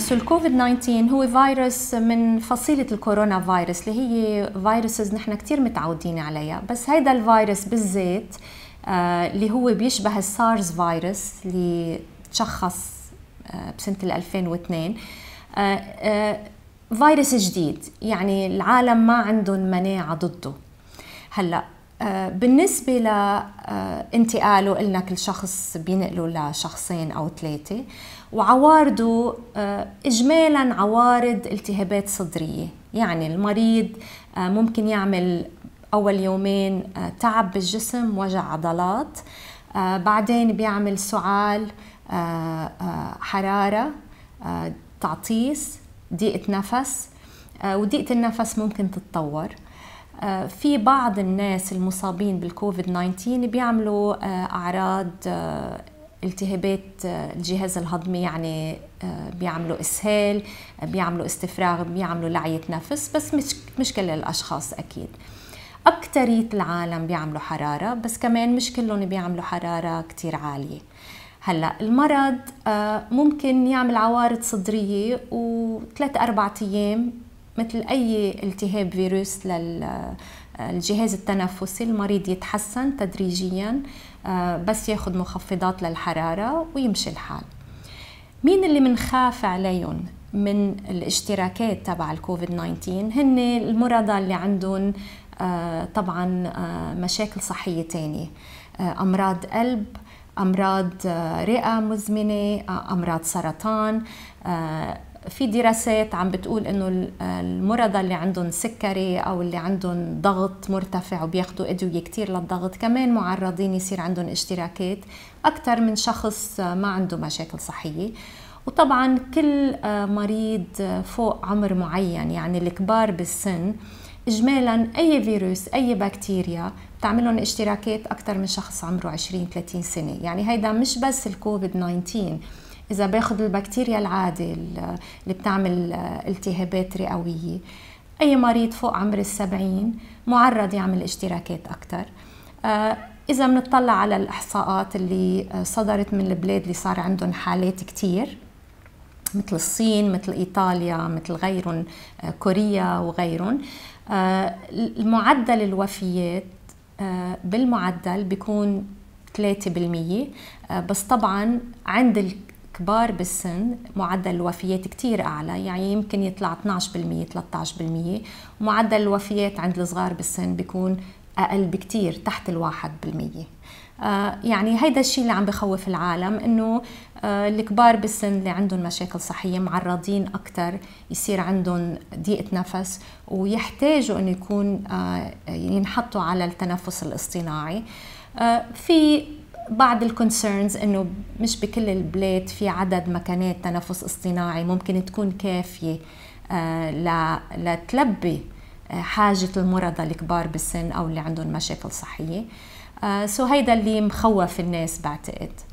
بس الكوفيد 19 هو فيروس من فصيله الكورونا فيروس اللي هي فيروس نحن كثير متعودين عليها بس هيدا الفيروس بالذات آه، اللي هو بيشبه السارس فيروس اللي تشخص آه، بسنه 2002 آه، فيروس جديد يعني العالم ما عندهم مناعه ضده هلا بالنسبة لانتقاله آه، قلنا كل شخص بينقله لشخصين أو ثلاثة وعوارضه آه، إجمالا عوارض التهابات صدرية يعني المريض آه، ممكن يعمل أول يومين تعب بالجسم وجع عضلات بعدين بيعمل سعال حرارة تعطيس ضيقة نفس وضيقة النفس ممكن تتطور آه، في بعض الناس المصابين بالكوفيد 19 بيعملوا آه، اعراض آه، التهابات الجهاز الهضمي يعني بيعملوا اسهال بيعملوا استفراغ بيعملوا لعيه نفس بس مش مشكله للاشخاص اكيد أكترية العالم بيعملوا حرارة بس كمان مش كلهم بيعملوا حرارة كتير عالية هلا المرض ممكن يعمل عوارض صدرية وثلاث أربع أيام مثل أي التهاب فيروس للجهاز التنفسي المريض يتحسن تدريجيا آه، بس ياخذ مخفضات للحرارة ويمشي الحال مين اللي منخاف عليهم من الاشتراكات تبع الكوفيد 19 هن المرضى اللي عندهم آه، طبعا آه، مشاكل صحية تانية أمراض قلب امراض رئه مزمنه امراض سرطان في دراسات عم بتقول انه المرضى اللي عندهم سكري او اللي عندهم ضغط مرتفع وبياخذوا ادويه كثير للضغط كمان معرضين يصير عندهم اشتراكات اكثر من شخص ما عنده مشاكل صحيه وطبعا كل آه، مريض فوق عمر معين يعني الكبار بالسن اجمالا اي فيروس اي بكتيريا بتعملهم اشتراكات اكثر من شخص عمره 20 30 سنه يعني هيدا مش بس الكوفيد 19 اذا باخذ البكتيريا العادي اللي بتعمل التهابات رئويه اي مريض فوق عمر السبعين معرض يعمل اشتراكات اكثر آه، اذا بنطلع على الاحصاءات اللي آه، صدرت من البلاد اللي صار عندهم حالات كثير مثل الصين مثل ايطاليا مثل غيرهم آه، كوريا وغيرهم المعدل الوفيات بالمعدل بيكون 3% بس طبعا عند كبار بالسن معدل الوفيات كتير أعلى يعني يمكن يطلع 12% 13% ومعدل الوفيات عند الصغار بالسن بيكون أقل بكتير تحت الواحد بالمية آه، يعني هيدا الشيء اللي عم بخوف العالم انه آه، الكبار بالسن اللي عندهم مشاكل صحيه معرضين اكثر يصير عندهم ضيقه نفس ويحتاجوا انه يكون آه، ينحطوا على التنفس الاصطناعي في بعض الكونسيرنز انه مش بكل البلاد في عدد مكانات تنفس اصطناعي ممكن تكون كافيه آه، لتلبي آه، حاجة المرضى الكبار بالسن أو اللي عندهم مشاكل صحية سو آه، هيدا اللي مخوف الناس بعتقد